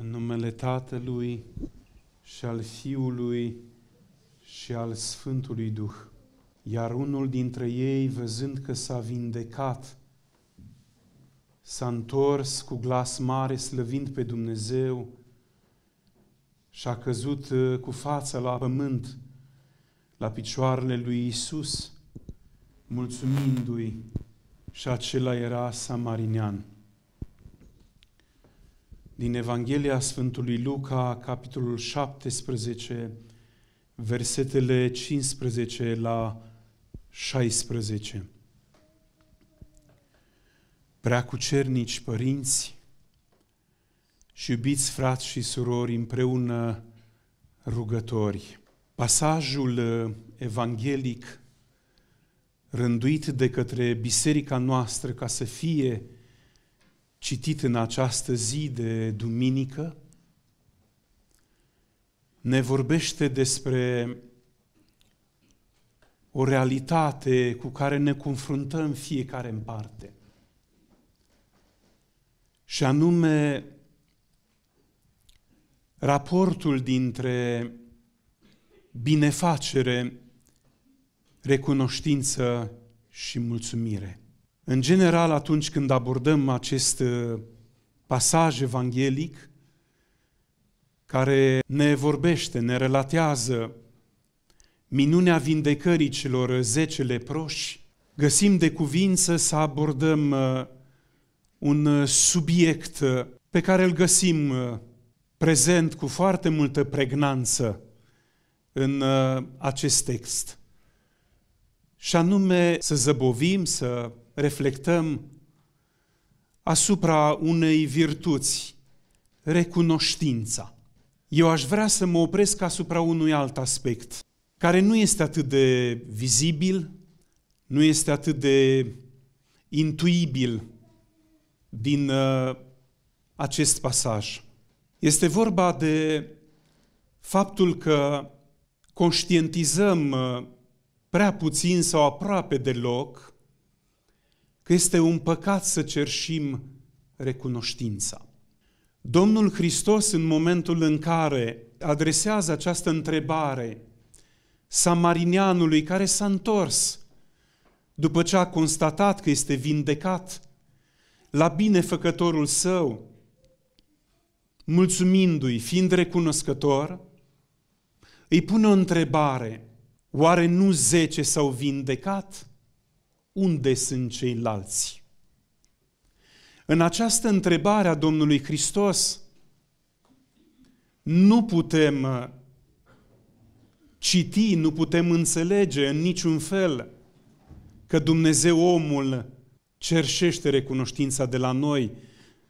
În numele Tatălui și al Fiului și al Sfântului Duh. Iar unul dintre ei, văzând că s-a vindecat, s-a întors cu glas mare, slăvind pe Dumnezeu, și a căzut uh, cu fața la pământ, la picioarele lui Isus, mulțumindu-i, și acela era samarinean din Evanghelia Sfântului Luca, capitolul 17, versetele 15 la 16. Preacucernici părinți și iubiți frați și surori împreună rugători. Pasajul uh, evanghelic rânduit de către biserica noastră ca să fie citit în această zi de duminică ne vorbește despre o realitate cu care ne confruntăm fiecare în parte. Și anume raportul dintre binefacere, recunoștință și mulțumire. În general, atunci când abordăm acest uh, pasaj evanghelic, care ne vorbește, ne relatează minunea vindecării celor zece leproși, găsim de cuvință să abordăm uh, un uh, subiect pe care îl găsim prezent cu foarte multă pregnanță în acest text. Și anume să zăbovim, să reflectăm asupra unei virtuți, recunoștința. Eu aș vrea să mă opresc asupra unui alt aspect, care nu este atât de vizibil, nu este atât de intuibil din uh, acest pasaj. Este vorba de faptul că conștientizăm uh, prea puțin sau aproape deloc că este un păcat să cerșim recunoștința. Domnul Hristos, în momentul în care adresează această întrebare samarineanului care s-a întors după ce a constatat că este vindecat la binefăcătorul său, mulțumindu-i, fiind recunoscător, îi pune o întrebare, oare nu zece s-au vindecat? unde sunt ceilalți? În această întrebare a Domnului Hristos nu putem uh, citi, nu putem înțelege în niciun fel că Dumnezeu omul cerșește recunoștința de la noi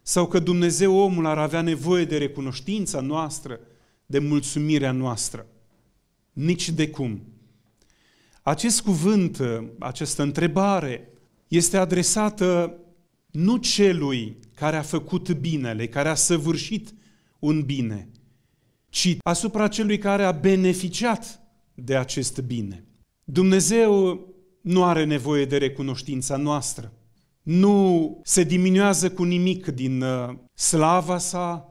sau că Dumnezeu omul ar avea nevoie de recunoștința noastră, de mulțumirea noastră. Nici de cum. Acest cuvânt, această întrebare este adresată nu celui care a făcut binele, care a săvârșit un bine, ci asupra celui care a beneficiat de acest bine. Dumnezeu nu are nevoie de recunoștința noastră. Nu se diminuează cu nimic din uh, slava sa,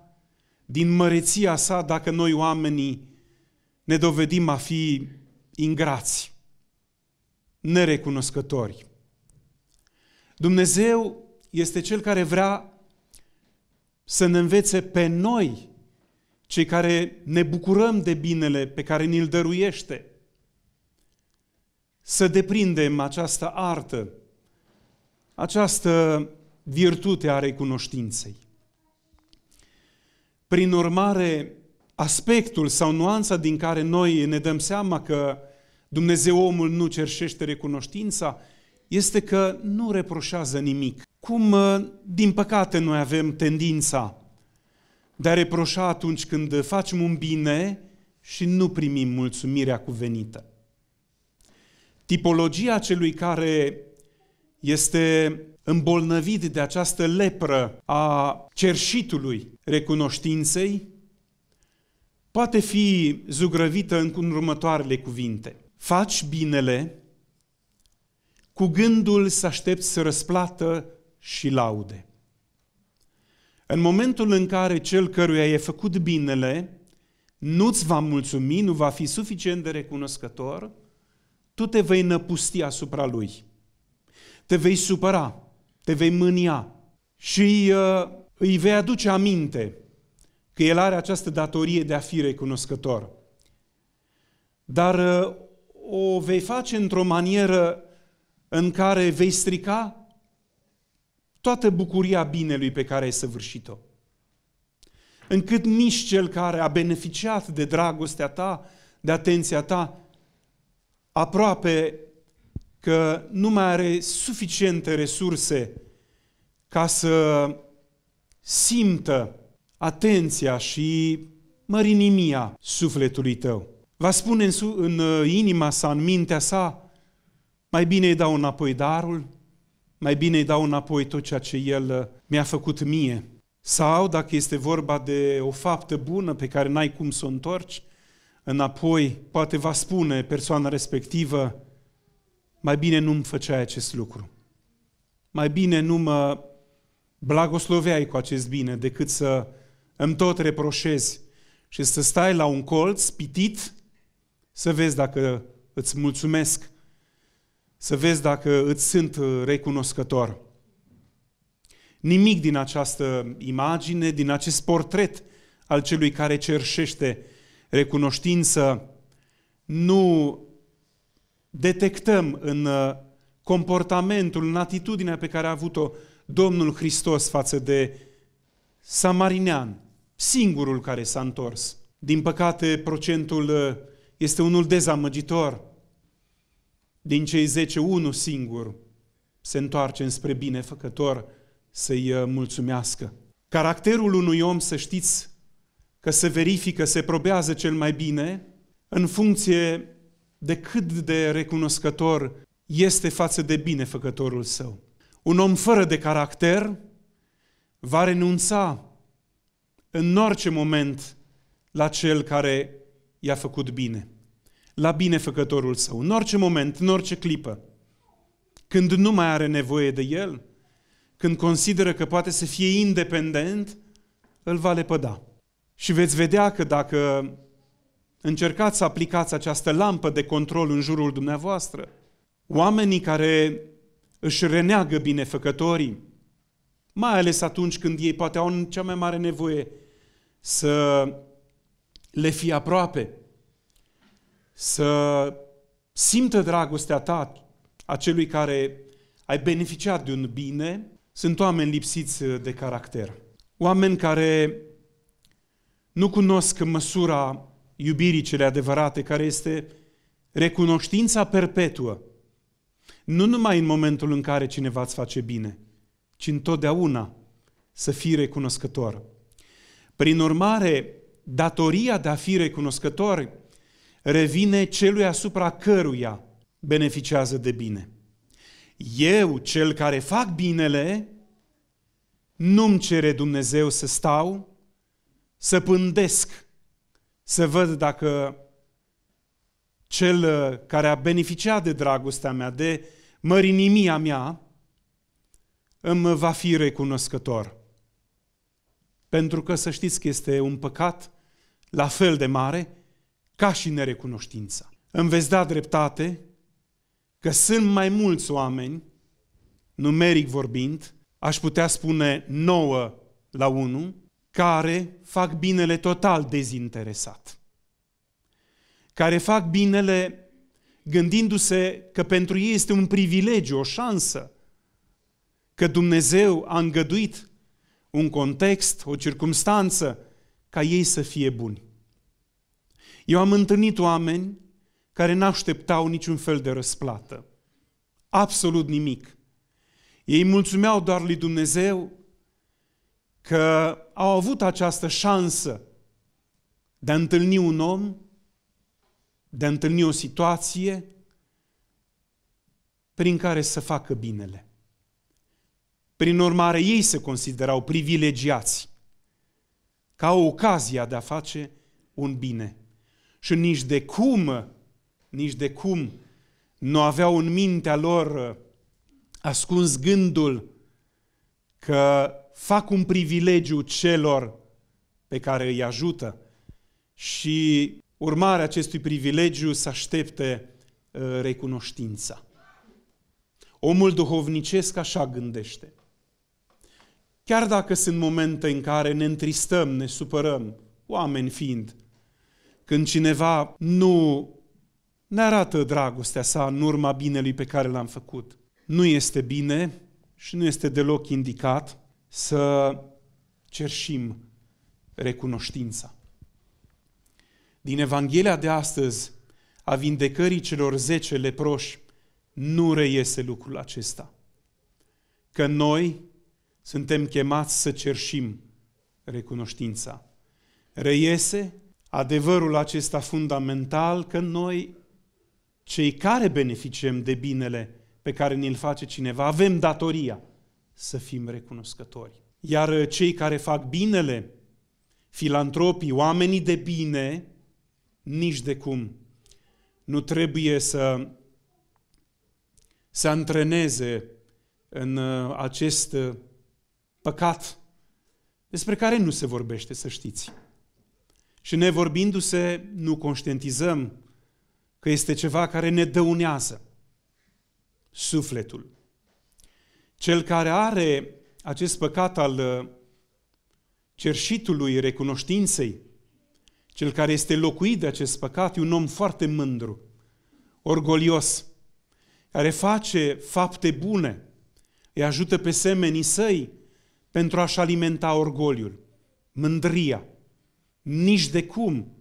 din măreția sa, dacă noi oamenii ne dovedim a fi ingrați nerecunoscători. Dumnezeu este Cel care vrea să ne învețe pe noi, cei care ne bucurăm de binele pe care ni-l dăruiește, să deprindem această artă, această virtute a recunoștinței. Prin urmare, aspectul sau nuanța din care noi ne dăm seama că Dumnezeu omul nu cerșește recunoștința, este că nu reproșează nimic. Cum, uh, din păcate, noi avem tendința de a reproșa atunci când facem un bine și nu primim mulțumirea cuvenită. Tipologia celui care este îmbolnăvit de această lepră a cerșitului recunoștinței, poate fi zugrăvită în următoarele cuvinte faci binele cu gândul să aștepți să răsplată și laude. În momentul în care cel căruia e făcut binele nu-ți va mulțumi, nu va fi suficient de recunoscător, tu te vei năpusti asupra lui. Te vei supăra, te vei mânia și uh, îi vei aduce aminte că el are această datorie de a fi recunoscător. Dar uh, o vei face într-o manieră în care vei strica toată bucuria binelui pe care ai săvârșit-o. Încât nici cel care a beneficiat de dragostea ta, de atenția ta, aproape că nu mai are suficiente resurse ca să simtă atenția și mărinimia sufletului tău va spune în, în uh, inima sa, în mintea sa, mai bine îi dau înapoi darul, mai bine îi dau înapoi tot ceea ce el uh, mi-a făcut mie. Sau, dacă este vorba de o faptă bună pe care n-ai cum să o întorci, înapoi poate va spune persoana respectivă, mai bine nu-mi făceai acest lucru. Mai bine nu mă blagosloveai cu acest bine decât să îmi tot reproșezi și să stai la un colț pitit să vezi dacă îți mulțumesc, să vezi dacă îți sunt uh, recunoscător. Nimic din această imagine, din acest portret al celui care cerșește recunoștință, nu detectăm în uh, comportamentul, în atitudinea pe care a avut-o Domnul Hristos față de samarinean, singurul care s-a întors. Din păcate, procentul uh, este unul dezamăgitor. Din cei zece, unul singur se întoarce înspre binefăcător să-i uh, mulțumească. Caracterul unui om, să știți, că se verifică, se probează cel mai bine în funcție de cât de recunoscător este față de binefăcătorul său. Un om fără de caracter va renunța în orice moment la cel care i-a făcut bine. La binefăcătorul său, în orice moment, în orice clipă. Când nu mai are nevoie de el, când consideră că poate să fie independent, îl va lepăda. Și veți vedea că dacă încercați să aplicați această lampă de control în jurul dumneavoastră, oamenii care își reneagă binefăcătorii, mai ales atunci când ei poate au cea mai mare nevoie să le fii aproape, să simtă dragostea ta a celui care ai beneficiat de un bine, sunt oameni lipsiți de caracter. Oameni care nu cunosc măsura iubirii cele adevărate, care este recunoștința perpetuă. Nu numai în momentul în care cineva îți face bine, ci întotdeauna să fii recunoscător. Prin urmare, datoria de a fi recunoscător revine celui asupra căruia beneficiază de bine. Eu, cel care fac binele, nu-mi cere Dumnezeu să stau, să pândesc, să văd dacă cel uh, care a beneficiat de dragostea mea, de mărinimia mea, îmi va fi recunoscător. Pentru că să știți că este un păcat la fel de mare ca și nerecunoștința. Îmi veți da dreptate că sunt mai mulți oameni, numeric vorbind, aș putea spune 9 la 1, care fac binele total dezinteresat. Care fac binele gândindu-se că pentru ei este un privilegiu, o șansă, că Dumnezeu a îngăduit un context, o circumstanță, ca ei să fie buni. Eu am întâlnit oameni care n-așteptau niciun fel de răsplată. Absolut nimic. Ei mulțumeau doar lui Dumnezeu că au avut această șansă de a întâlni un om, de a întâlni o situație prin care să facă binele. Prin urmare, ei se considerau privilegiați ca o ocazia de a face un bine. Și nici de cum, nici de cum nu aveau în mintea lor uh, ascuns gândul că fac un privilegiu celor pe care îi ajută și urmarea acestui privilegiu să aștepte uh, recunoștința. Omul duhovnicesc așa gândește. Chiar dacă sunt momente în care ne întristăm, ne supărăm, oameni fiind, când cineva nu ne arată dragostea sa în urma binelui pe care l-am făcut. Nu este bine și nu este deloc indicat să cerșim recunoștința. Din Evanghelia de astăzi, a vindecării celor zece leproși, nu reiese lucrul acesta. Că noi, suntem chemați să cerșim recunoștința. Reiese adevărul acesta fundamental că noi, cei care beneficiem de binele pe care ni-l face cineva, avem datoria să fim recunoscători. Iar uh, cei care fac binele, filantropii, oamenii de bine, nici de cum nu trebuie să se antreneze în uh, acest uh, păcat, despre care nu se vorbește, să știți. Și ne vorbindu se nu conștientizăm că este ceva care ne dăunează sufletul. Cel care are acest păcat al uh, cerșitului recunoștinței, cel care este locuit de acest păcat, e un om foarte mândru, orgolios, care face fapte bune, îi ajută pe semenii săi pentru a-și alimenta orgoliul, mândria, nici de cum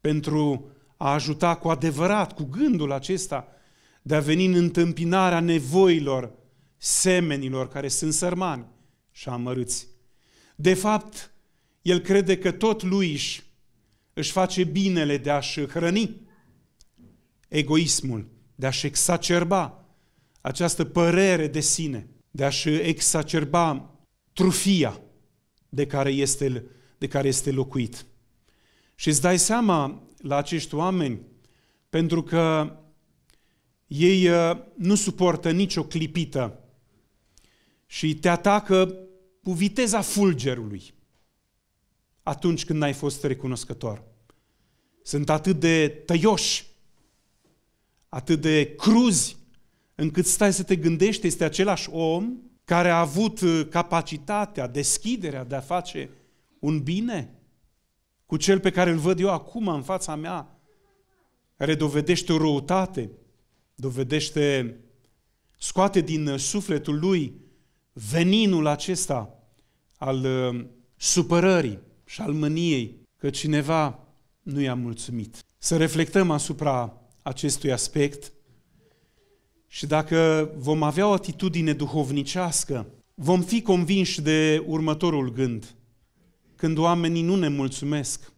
pentru a ajuta cu adevărat, cu gândul acesta de a veni în întâmpinarea nevoilor semenilor care sunt sărmani și amărâți. De fapt, el crede că tot lui își face binele de a-și hrăni egoismul, de a-și exacerba această părere de sine, de a-și exacerba trufia de care este, de care este locuit. Și îți dai seama la acești oameni, pentru că ei uh, nu suportă nicio clipită și te atacă cu viteza fulgerului atunci când n-ai fost recunoscător. Sunt atât de tăioși, atât de cruzi, încât stai să te gândești, este același om care a avut uh, capacitatea, deschiderea de a face un bine cu cel pe care îl văd eu acum în fața mea, care dovedește o răutate, dovedește, scoate din uh, sufletul lui veninul acesta al uh, supărării și al mâniei că cineva nu i-a mulțumit. Să reflectăm asupra acestui aspect – și dacă vom avea o atitudine duhovnicească, vom fi convinși de următorul gând. Când oamenii nu ne mulțumesc,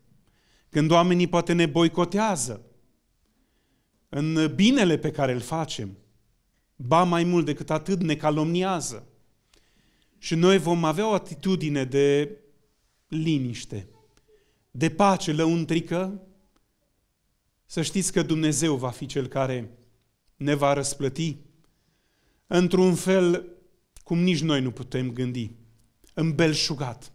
când oamenii poate ne boicotează în binele pe care îl facem, ba mai mult decât atât ne calomniază. Și noi vom avea o atitudine de liniște, de pace lăuntrică, să știți că Dumnezeu va fi cel care ne va răsplăti într-un fel cum nici noi nu putem gândi. Îmbelșugat,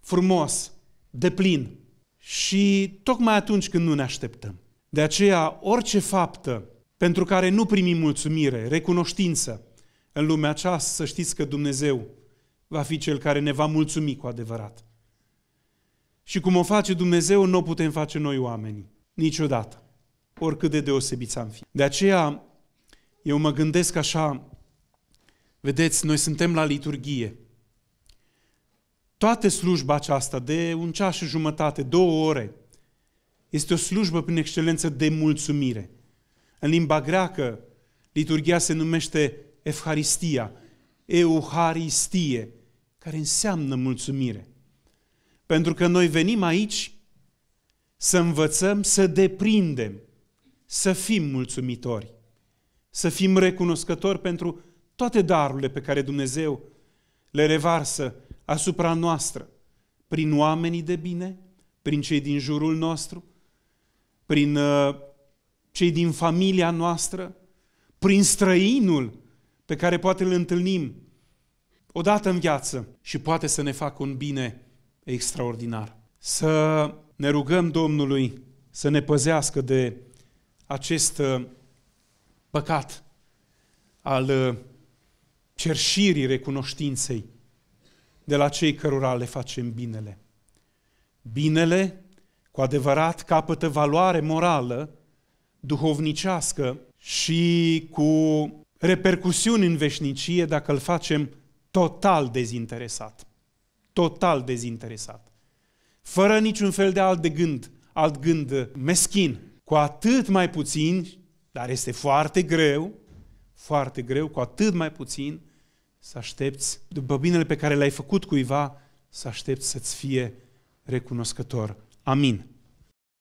frumos, de plin și tocmai atunci când nu ne așteptăm. De aceea, orice faptă pentru care nu primim mulțumire, recunoștință în lumea aceasta, să știți că Dumnezeu va fi Cel care ne va mulțumi cu adevărat. Și cum o face Dumnezeu, nu o putem face noi oamenii, niciodată oricât de deosebiți am fi. De aceea, eu mă gândesc așa, vedeți, noi suntem la liturghie. Toată slujba aceasta de un ceas și jumătate, două ore, este o slujbă prin excelență de mulțumire. În limba greacă, liturgia se numește Efharistia, Euharistie, care înseamnă mulțumire. Pentru că noi venim aici să învățăm să deprindem să fim mulțumitori, să fim recunoscători pentru toate darurile pe care Dumnezeu le revarsă asupra noastră, prin oamenii de bine, prin cei din jurul nostru, prin uh, cei din familia noastră, prin străinul pe care poate îl întâlnim odată în viață și poate să ne facă un bine extraordinar. Să ne rugăm Domnului să ne păzească de acest uh, păcat al uh, cerșirii recunoștinței de la cei cărora le facem binele. Binele, cu adevărat, capătă valoare morală, duhovnicească și cu repercusiuni în veșnicie dacă îl facem total dezinteresat. Total dezinteresat. Fără niciun fel de alt de gând, alt gând uh, meschin, cu atât mai puțin, dar este foarte greu, foarte greu, cu atât mai puțin să aștepți, după binele pe care l-ai făcut cuiva, să aștepți să-ți fie recunoscător. Amin.